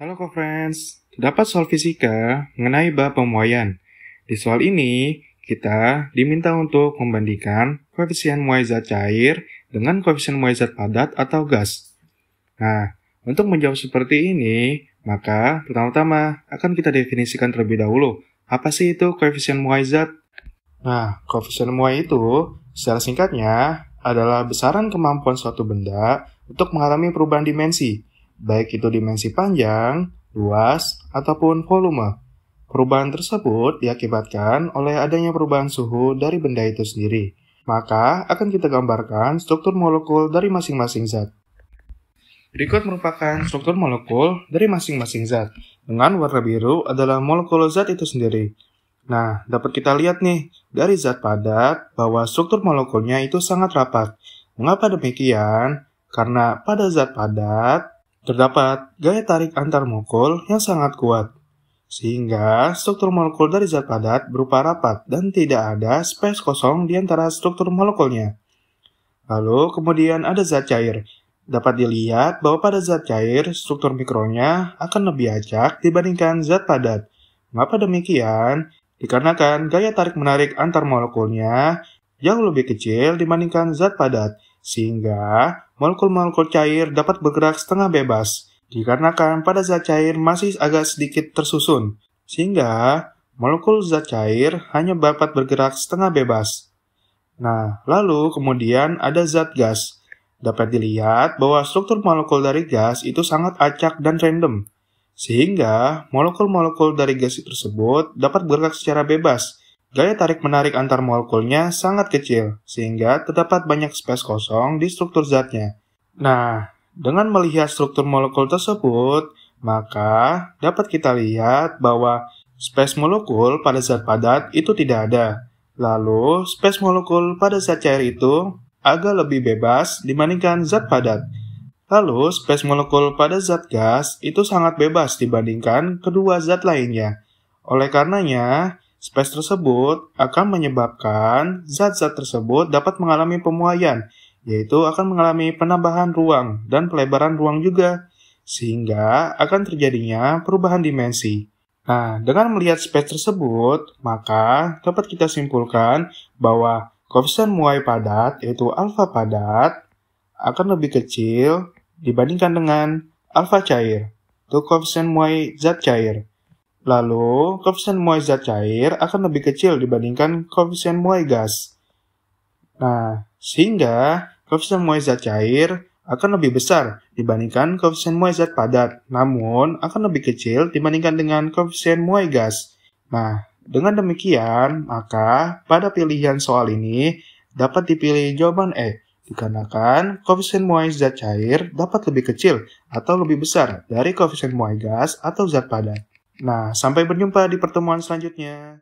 Halo co-friends, dapat soal fisika mengenai bab pemuaian. Di soal ini, kita diminta untuk membandingkan koefisien muai zat cair dengan koefisien muai zat padat atau gas. Nah, untuk menjawab seperti ini, maka pertama-tama akan kita definisikan terlebih dahulu. Apa sih itu koefisien muai zat? Nah, koefisien muai itu secara singkatnya adalah besaran kemampuan suatu benda untuk mengalami perubahan dimensi baik itu dimensi panjang, luas, ataupun volume. Perubahan tersebut diakibatkan oleh adanya perubahan suhu dari benda itu sendiri. Maka akan kita gambarkan struktur molekul dari masing-masing zat. Berikut merupakan struktur molekul dari masing-masing zat. Dengan warna biru adalah molekul zat itu sendiri. Nah, dapat kita lihat nih dari zat padat bahwa struktur molekulnya itu sangat rapat. Mengapa demikian? Karena pada zat padat Terdapat gaya tarik antar molekul yang sangat kuat, sehingga struktur molekul dari zat padat berupa rapat dan tidak ada space kosong di antara struktur molekulnya. Lalu kemudian ada zat cair. Dapat dilihat bahwa pada zat cair, struktur mikronya akan lebih acak dibandingkan zat padat. Mengapa demikian? Dikarenakan gaya tarik-menarik antar molekulnya jauh lebih kecil dibandingkan zat padat, sehingga molekul-molekul cair dapat bergerak setengah bebas, dikarenakan pada zat cair masih agak sedikit tersusun, sehingga molekul zat cair hanya dapat bergerak setengah bebas. Nah, lalu kemudian ada zat gas. Dapat dilihat bahwa struktur molekul dari gas itu sangat acak dan random, sehingga molekul-molekul dari gas tersebut dapat bergerak secara bebas, Gaya tarik menarik antar molekulnya sangat kecil, sehingga terdapat banyak space kosong di struktur zatnya. Nah, dengan melihat struktur molekul tersebut, maka dapat kita lihat bahwa space molekul pada zat padat itu tidak ada. Lalu, space molekul pada zat cair itu agak lebih bebas dibandingkan zat padat. Lalu, space molekul pada zat gas itu sangat bebas dibandingkan kedua zat lainnya. Oleh karenanya, Space tersebut akan menyebabkan zat-zat tersebut dapat mengalami pemuaian, yaitu akan mengalami penambahan ruang dan pelebaran ruang juga, sehingga akan terjadinya perubahan dimensi. Nah, dengan melihat space tersebut, maka dapat kita simpulkan bahwa koefisien muai padat, yaitu alfa padat, akan lebih kecil dibandingkan dengan alfa cair, itu koefisien muai zat cair. Lalu, koefisien muai zat cair akan lebih kecil dibandingkan koefisien muai gas. Nah, sehingga koefisien muai zat cair akan lebih besar dibandingkan koefisien muai zat padat, namun akan lebih kecil dibandingkan dengan koefisien muai gas. Nah, dengan demikian, maka pada pilihan soal ini dapat dipilih jawaban E, dikarenakan koefisien muai zat cair dapat lebih kecil atau lebih besar dari koefisien muai gas atau zat padat. Nah, sampai berjumpa di pertemuan selanjutnya.